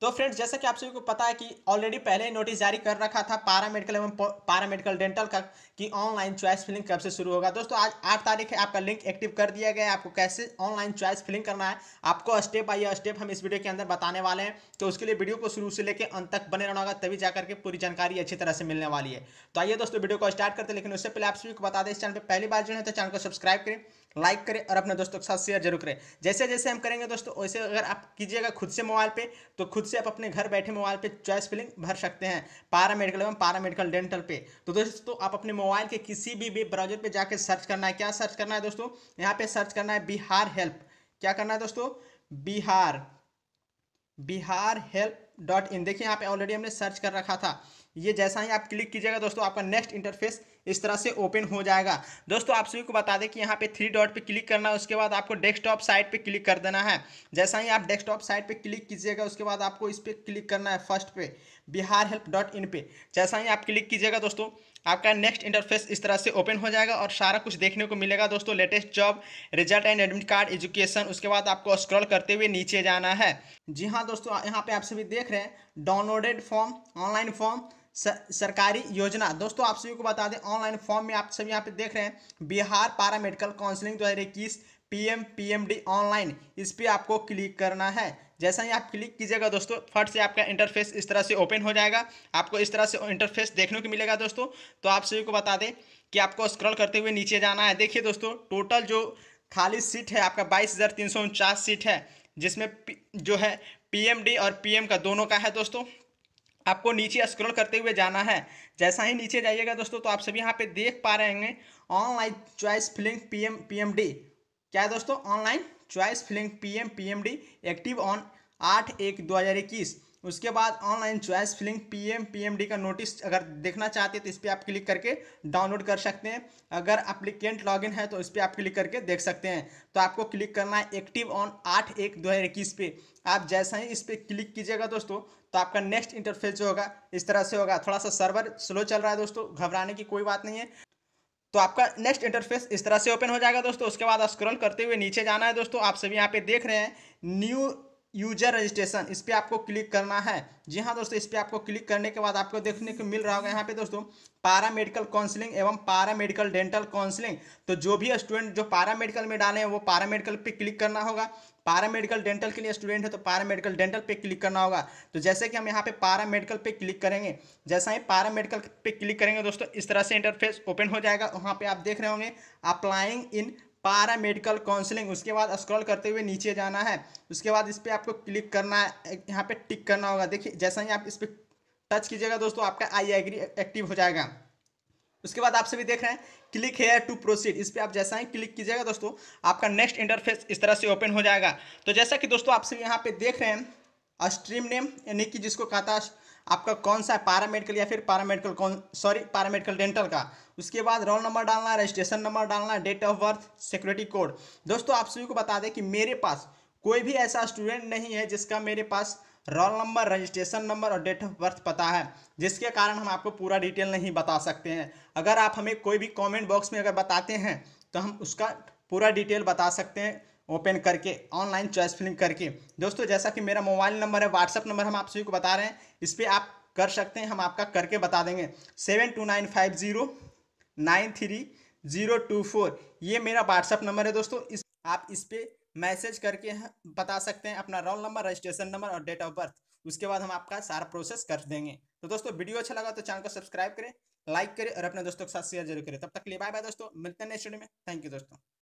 तो फ्रेंड्स जैसा कि आप सभी को पता है कि ऑलरेडी पहले ही नोटिस जारी कर रखा था पारा मेडिकल एवं पारा मेडिकल डेंटल का कि ऑनलाइन चॉइस फिलिंग कब से शुरू होगा दोस्तों आज आठ तारीख है आपका लिंक एक्टिव कर दिया गया है आपको कैसे ऑनलाइन चॉइस फिलिंग करना है आपको स्टेप बाई स्टेप हम इस वीडियो के अंदर बताने वाले हैं तो उसके लिए वीडियो को शुरू से लेकर अंत तक बने रहना होगा तभी जाकर के पूरी जानकारी अच्छी तरह से मिलने वाली है तो आइए दोस्तों वीडियो को स्टार्ट करते लेकिन उससे पहले आप सभी को बता दें इस चैनल पर पहली बार जो है तो चैनल को सब्सक्राइब करें लाइक करें और अपने दोस्तों के साथ शेयर जरूर करें जैसे जैसे हम करेंगे दोस्तों वैसे अगर आप कीजिएगा खुद से मोबाइल पे तो खुद से आप अपने घर बैठे मोबाइल पे चॉइस फिलिंग भर सकते हैं पारा मेडिकल एवं पारा मेडिकल डेंटल पे तो दोस्तों आप अपने मोबाइल के किसी भी वेब ब्राउजर पर जाकर सर्च करना है क्या सर्च करना है दोस्तों यहाँ पर सर्च करना है बिहार हेल्प क्या करना है दोस्तों Bihar Bihar help dot in देखिए यहाँ पे ऑलरेडी हमने सर्च कर रखा था ये जैसा ही आप क्लिक कीजिएगा दोस्तों आपका नेक्स्ट इंटरफेस इस तरह से ओपन हो जाएगा दोस्तों आप सभी को बता दें कि यहाँ पे थ्री डॉट पे क्लिक करना है उसके बाद आपको डेस्कटॉप साइट पे क्लिक कर देना है जैसा ही आप डेस्कटॉप साइट पे क्लिक कीजिएगा उसके बाद आपको इस पर क्लिक करना है फर्स्ट पे बिहार हेल्प डॉट इन पे जैसा ही आप क्लिक कीजिएगा दोस्तों आपका नेक्स्ट इंटरफेस इस तरह से ओपन हो जाएगा और सारा कुछ देखने को मिलेगा दोस्तों latest job result and admit card education उसके बाद आपको स्क्रॉल करते हुए नीचे जाना है जी हाँ दोस्तों यहाँ पे आप सभी देख रहे हैं डाउनलोडेड फॉर्म ऑनलाइन फॉर्म सरकारी योजना दोस्तों आप सभी को बता दें ऑनलाइन फॉर्म में आप सभी यहाँ पे देख रहे हैं बिहार पारा मेडिकल काउंसिलिंग दो हज़ार इक्कीस एम डी ऑनलाइन इस पर आपको क्लिक करना है जैसा ही आप क्लिक कीजिएगा दोस्तों फट से आपका इंटरफेस इस तरह से ओपन हो जाएगा आपको इस तरह से इंटरफेस देखने को मिलेगा दोस्तों तो आप सभी को बता दें कि आपको स्क्रॉल करते हुए नीचे जाना है देखिए दोस्तों टोटल जो खाली सीट है आपका बाईस हज़ार तीन सौ उनचास सीट है जिसमें जो है पीएमडी और पीएम का दोनों का है दोस्तों आपको नीचे स्क्रॉल करते हुए जाना है जैसा ही नीचे जाइएगा दोस्तों तो आप सभी यहाँ पे देख पा रहे होंगे online choice filling PM PMD क्या है दोस्तों online choice filling PM PMD active on आठ एक दो हज़ार इक्कीस उसके बाद ऑनलाइन चॉइस फिलिंग पीएम पीएमडी का नोटिस अगर देखना चाहते हैं तो इस पर आप क्लिक करके डाउनलोड कर सकते हैं अगर अप्लीकेंट लॉगिन है तो इस पर आप क्लिक करके देख सकते हैं तो आपको क्लिक करना है एक्टिव ऑन आठ एक दो हज़ार इक्कीस पे आप जैसा ही इस पर क्लिक कीजिएगा दोस्तों तो आपका नेक्स्ट इंटरफेस जो होगा इस तरह से होगा थोड़ा सा सर्वर स्लो चल रहा है दोस्तों घबराने की कोई बात नहीं है तो आपका नेक्स्ट इंटरफेस इस तरह से ओपन हो जाएगा दोस्तों उसके बाद स्क्रॉल करते हुए नीचे जाना है दोस्तों आप सभी यहाँ पे देख रहे हैं न्यू यूजर रजिस्ट्रेशन इस पर आपको क्लिक करना है जी हाँ दोस्तों इस पर आपको क्लिक करने के बाद आपको देखने को मिल रहा होगा यहाँ पे दोस्तों पारा मेडिकल काउंसिलिंग एवं पारा मेडिकल डेंटल काउंसिलिंग तो जो भी स्टूडेंट जो पारा मेडिकल में डाले हैं वो पारा मेडिकल पे क्लिक करना होगा पारा मेडिकल डेंटल के लिए स्टूडेंट है तो पारा मेडिकल डेंटल पे क्लिक करना होगा तो जैसे कि हम यहाँ पे पारा मेडिकल पे क्लिक करेंगे जैसा ही पारा मेडिकल पे क्लिक करेंगे दोस्तों इस तरह से इंटरफेस ओपन हो जाएगा वहाँ पर आप देख रहे होंगे अप्लाइंग इन पारा मेडिकल काउंसिलिंग उसके बाद स्क्रॉल करते हुए नीचे जाना है उसके बाद इस पर आपको क्लिक करना है यहाँ पे टिक करना होगा देखिए जैसा ही आप इस पर टच कीजिएगा दोस्तों आपका आई एग्री एक्टिव हो जाएगा उसके बाद आप सभी देख रहे हैं क्लिक हेयर टू प्रोसीड इस पर आप जैसा ही क्लिक कीजिएगा दोस्तों आपका नेक्स्ट इंटरफेस इस तरह से ओपन हो जाएगा तो जैसा कि दोस्तों आप सभी यहाँ पे देख रहे हैं स्ट्रीम नेम यानी कि जिसको कहता है आपका कौन सा है पारामेडिकल या फिर मेडिकल कौन सॉरी पारामेडिकल डेंटल का उसके बाद रोल नंबर डालना है रजिस्ट्रेशन नंबर डालना है date of birth security code दोस्तों आप सभी को बता दें कि मेरे पास कोई भी ऐसा स्टूडेंट नहीं है जिसका मेरे पास रोल नंबर रजिस्ट्रेशन नंबर और डेट ऑफ बर्थ पता है जिसके कारण हम आपको पूरा डिटेल नहीं बता सकते हैं अगर आप हमें कोई भी कॉमेंट बॉक्स में अगर बताते हैं तो हम उसका पूरा डिटेल बता सकते हैं ओपन करके ऑनलाइन चॉइस फिलिंग करके दोस्तों जैसा कि मेरा मोबाइल नंबर है व्हाट्सअप नंबर हम आप सभी को बता रहे हैं इस पर आप कर सकते हैं हम आपका करके बता देंगे seven two nine five zero nine three zero two four ये मेरा व्हाट्सअप नंबर है दोस्तों इस आप इस पर मैसेज करके बता सकते हैं अपना रोल नंबर रजिस्ट्रेशन नंबर और डेट ऑफ बर्थ उसके बाद हम आपका सारा प्रोसेस कर देंगे तो दोस्तों वीडियो अच्छा लगा तो चैनल को सब्सक्राइब करें लाइक करें और अपने दोस्तों के साथ शेयर जरूर करें तब तक लिए बाय बाय दोस्तों मिलते हैं नेक्स्ट वीडियो में थैंक यू दोस्तों